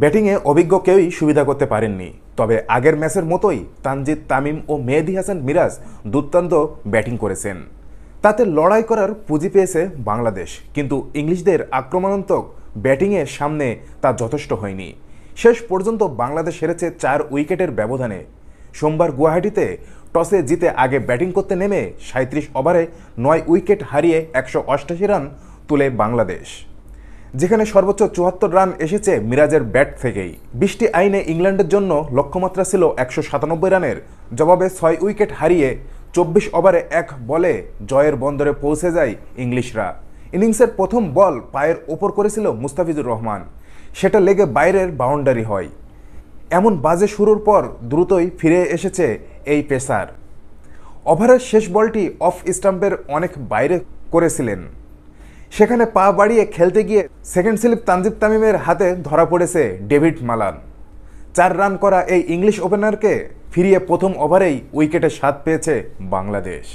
ব্যাটিংয়ে অভিজ্ঞ কেউই সুবিধা করতে পারেননি তবে আগের ম্যাচের মতোই তানজিদ তামিম ও মেহেদি হাসান মিরাজ দুর্দান্ত ব্যাটিং করেছেন তাতে লড়াই করার পুঁজি পেয়েছে বাংলাদেশ কিন্তু ইংলিশদের আক্রমণাত্মক ব্যাটিংয়ের সামনে তা যথেষ্ট হয়নি শেষ পর্যন্ত বাংলাদেশ হেরেছে চার উইকেটের ব্যবধানে সোমবার গুয়াহাটিতে টসে জিতে আগে ব্যাটিং করতে নেমে সাঁত্রিশ ওভারে নয় উইকেট হারিয়ে একশো রান তুলে বাংলাদেশ যেখানে সর্বোচ্চ চুয়াত্তর রান এসেছে মিরাজের ব্যাট থেকেই বৃষ্টি আইনে ইংল্যান্ডের জন্য লক্ষ্যমাত্রা ছিল একশো সাতানব্বই রানের জবাবে ছয় উইকেট হারিয়ে চব্বিশ ওভারে এক বলে জয়ের বন্দরে পৌঁছে যায় ইংলিশরা ইনিংসের প্রথম বল পায়ের ওপর করেছিল মুস্তাফিজুর রহমান সেটা লেগে বাইরের বাউন্ডারি হয় এমন বাজে শুরুর পর দ্রুতই ফিরে এসেছে এই পেসার ওভারের শেষ বলটি অফ স্টাম্পের অনেক বাইরে করেছিলেন সেখানে পা বাড়িয়ে খেলতে গিয়ে সেকেন্ড স্লিপ তানজিব তামিমের হাতে ধরা পড়েছে ডেভিড মালান চার রান করা এই ইংলিশ ওপেনারকে ফিরিয়ে প্রথম ওভারেই উইকেটে স্বাদ পেয়েছে বাংলাদেশ